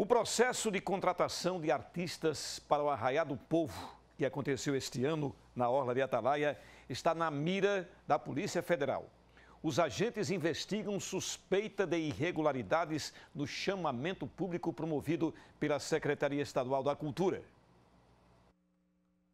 O processo de contratação de artistas para o Arraiá do Povo, que aconteceu este ano na Orla de Atalaia, está na mira da Polícia Federal. Os agentes investigam suspeita de irregularidades no chamamento público promovido pela Secretaria Estadual da Cultura.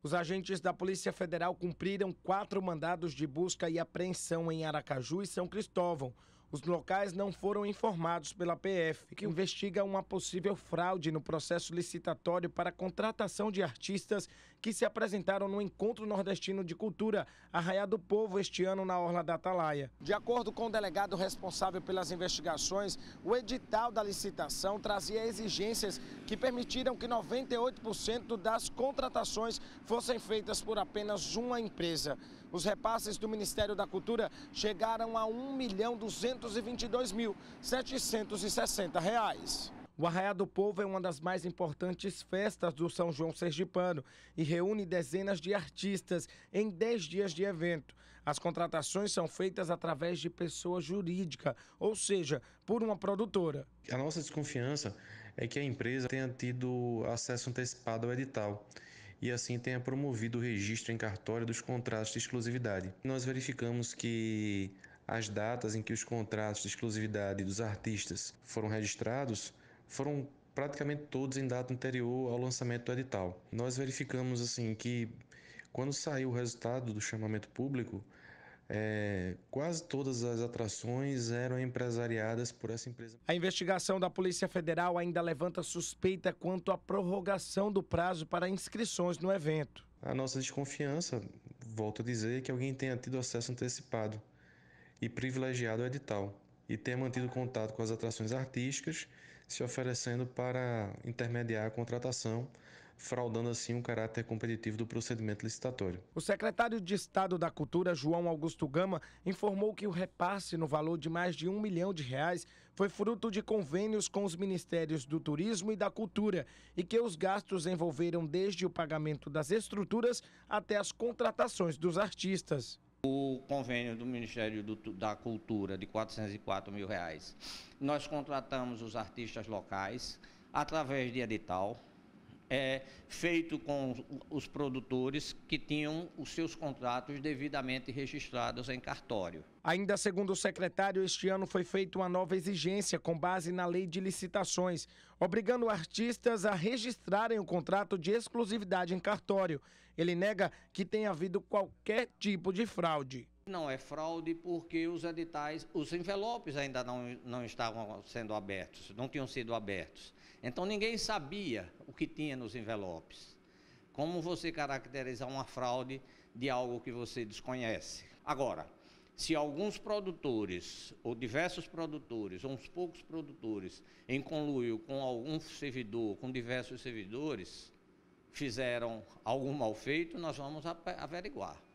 Os agentes da Polícia Federal cumpriram quatro mandados de busca e apreensão em Aracaju e São Cristóvão. Os locais não foram informados pela PF, que investiga uma possível fraude no processo licitatório para contratação de artistas que se apresentaram no Encontro Nordestino de Cultura Arraiá do Povo este ano na Orla da Atalaia. De acordo com o delegado responsável pelas investigações, o edital da licitação trazia exigências que permitiram que 98% das contratações fossem feitas por apenas uma empresa. Os repasses do Ministério da Cultura chegaram a R$ 1.222.760. reais. O Arraiá do Povo é uma das mais importantes festas do São João Sergipano e reúne dezenas de artistas em 10 dias de evento. As contratações são feitas através de pessoa jurídica, ou seja, por uma produtora. A nossa desconfiança é que a empresa tenha tido acesso antecipado ao edital e assim tenha promovido o registro em cartório dos contratos de exclusividade. Nós verificamos que as datas em que os contratos de exclusividade dos artistas foram registrados foram praticamente todos em data anterior ao lançamento do edital. Nós verificamos assim que quando saiu o resultado do chamamento público, é, quase todas as atrações eram empresariadas por essa empresa. A investigação da Polícia Federal ainda levanta suspeita quanto à prorrogação do prazo para inscrições no evento. A nossa desconfiança, volto a dizer, é que alguém tenha tido acesso antecipado e privilegiado ao edital e tenha mantido contato com as atrações artísticas, se oferecendo para intermediar a contratação fraudando assim o um caráter competitivo do procedimento licitatório. O secretário de Estado da Cultura, João Augusto Gama, informou que o repasse no valor de mais de um milhão de reais foi fruto de convênios com os ministérios do Turismo e da Cultura e que os gastos envolveram desde o pagamento das estruturas até as contratações dos artistas. O convênio do Ministério do, da Cultura de 404 mil reais. Nós contratamos os artistas locais através de edital, é, feito com os produtores que tinham os seus contratos devidamente registrados em cartório. Ainda segundo o secretário, este ano foi feita uma nova exigência com base na lei de licitações, obrigando artistas a registrarem o contrato de exclusividade em cartório. Ele nega que tenha havido qualquer tipo de fraude. Não é fraude porque os editais, os envelopes ainda não, não estavam sendo abertos, não tinham sido abertos. Então ninguém sabia o que tinha nos envelopes. Como você caracteriza uma fraude de algo que você desconhece? Agora, se alguns produtores, ou diversos produtores, ou uns poucos produtores, em conluio com algum servidor, com diversos servidores, fizeram algum mal feito, nós vamos averiguar.